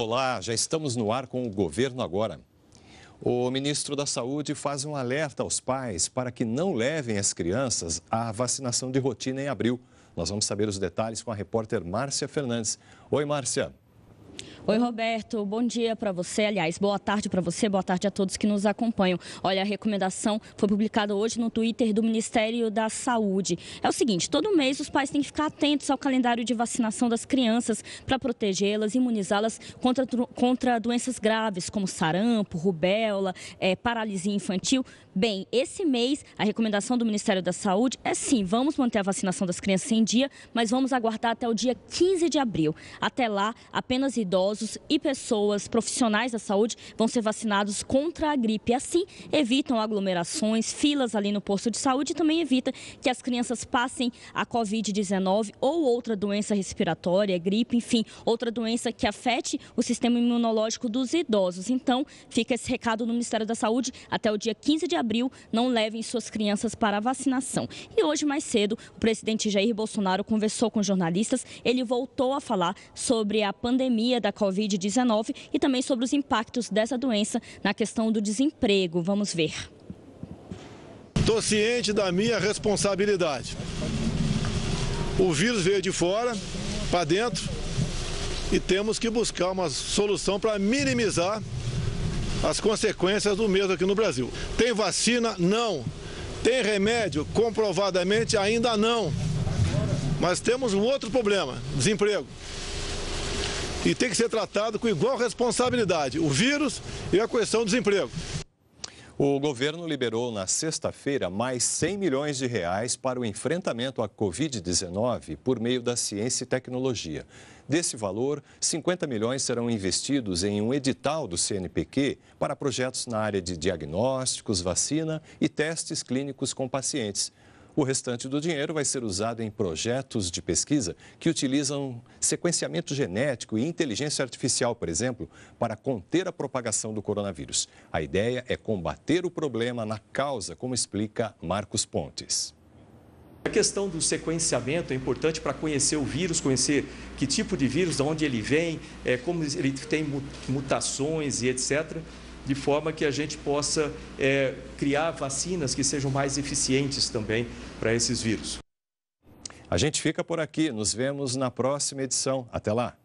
Olá, já estamos no ar com o governo agora. O ministro da Saúde faz um alerta aos pais para que não levem as crianças à vacinação de rotina em abril. Nós vamos saber os detalhes com a repórter Márcia Fernandes. Oi, Márcia. Oi, Roberto. Bom dia para você. Aliás, boa tarde para você, boa tarde a todos que nos acompanham. Olha, a recomendação foi publicada hoje no Twitter do Ministério da Saúde. É o seguinte: todo mês os pais têm que ficar atentos ao calendário de vacinação das crianças para protegê-las, imunizá-las contra, contra doenças graves, como sarampo, rubéola, é, paralisia infantil. Bem, esse mês, a recomendação do Ministério da Saúde é sim, vamos manter a vacinação das crianças em dia, mas vamos aguardar até o dia 15 de abril. Até lá, apenas idosos idosos e pessoas profissionais da saúde vão ser vacinados contra a gripe. Assim, evitam aglomerações, filas ali no posto de saúde e também evita que as crianças passem a Covid-19 ou outra doença respiratória, gripe, enfim, outra doença que afete o sistema imunológico dos idosos. Então, fica esse recado no Ministério da Saúde até o dia 15 de abril, não levem suas crianças para a vacinação. E hoje mais cedo, o presidente Jair Bolsonaro conversou com jornalistas, ele voltou a falar sobre a pandemia pandemia da Covid-19 e também sobre os impactos dessa doença na questão do desemprego. Vamos ver. Estou ciente da minha responsabilidade. O vírus veio de fora para dentro e temos que buscar uma solução para minimizar as consequências do mesmo aqui no Brasil. Tem vacina? Não. Tem remédio? Comprovadamente ainda não. Mas temos um outro problema: desemprego e tem que ser tratado com igual responsabilidade, o vírus e a questão do desemprego. O governo liberou na sexta-feira mais 100 milhões de reais para o enfrentamento à Covid-19 por meio da ciência e tecnologia. Desse valor, 50 milhões serão investidos em um edital do CNPq para projetos na área de diagnósticos, vacina e testes clínicos com pacientes. O restante do dinheiro vai ser usado em projetos de pesquisa que utilizam sequenciamento genético e inteligência artificial, por exemplo, para conter a propagação do coronavírus. A ideia é combater o problema na causa, como explica Marcos Pontes. A questão do sequenciamento é importante para conhecer o vírus, conhecer que tipo de vírus, de onde ele vem, é, como ele tem mutações e etc de forma que a gente possa é, criar vacinas que sejam mais eficientes também para esses vírus. A gente fica por aqui, nos vemos na próxima edição. Até lá!